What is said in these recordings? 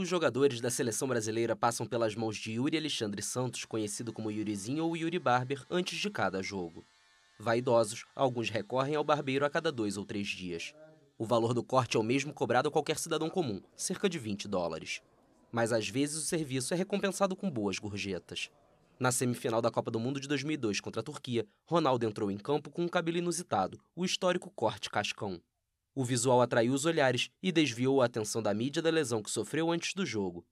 Os jogadores da seleção brasileira passam pelas mãos de Yuri Alexandre Santos, conhecido como Yurizinho ou Yuri Barber, antes de cada jogo. Vaidosos, alguns recorrem ao barbeiro a cada dois ou três dias. O valor do corte é o mesmo cobrado a qualquer cidadão comum, cerca de 20 dólares. Mas às vezes o serviço é recompensado com boas gorjetas. Na semifinal da Copa do Mundo de 2002 contra a Turquia, Ronaldo entrou em campo com um cabelo inusitado, o histórico corte cascão. O visual atraiu os olhares e desviou a atenção da mídia da lesão que sofreu antes do jogo.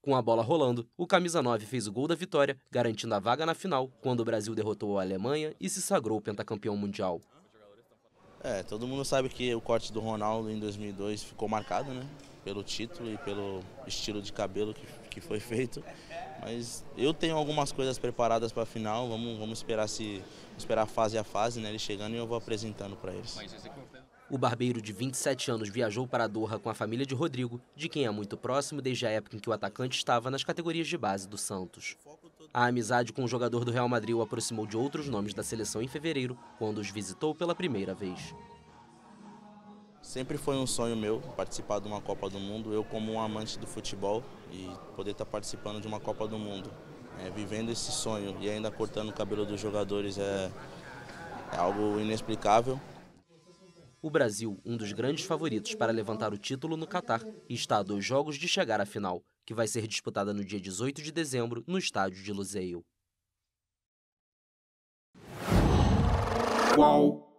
Com a bola rolando, o camisa 9 fez o gol da vitória, garantindo a vaga na final, quando o Brasil derrotou a Alemanha e se sagrou pentacampeão mundial. É, todo mundo sabe que o corte do Ronaldo em 2002 ficou marcado, né? pelo título e pelo estilo de cabelo que, que foi feito. Mas eu tenho algumas coisas preparadas para a final, vamos, vamos esperar se esperar fase a fase, né, ele chegando e eu vou apresentando para eles. É o barbeiro de 27 anos viajou para Doha com a família de Rodrigo, de quem é muito próximo desde a época em que o atacante estava nas categorias de base do Santos. A amizade com o jogador do Real Madrid o aproximou de outros nomes da seleção em fevereiro, quando os visitou pela primeira vez. Sempre foi um sonho meu participar de uma Copa do Mundo, eu como um amante do futebol e poder estar participando de uma Copa do Mundo. É, vivendo esse sonho e ainda cortando o cabelo dos jogadores é, é algo inexplicável. O Brasil, um dos grandes favoritos para levantar o título no Catar, está a dois jogos de chegar à final, que vai ser disputada no dia 18 de dezembro no estádio de Luseio. Qual?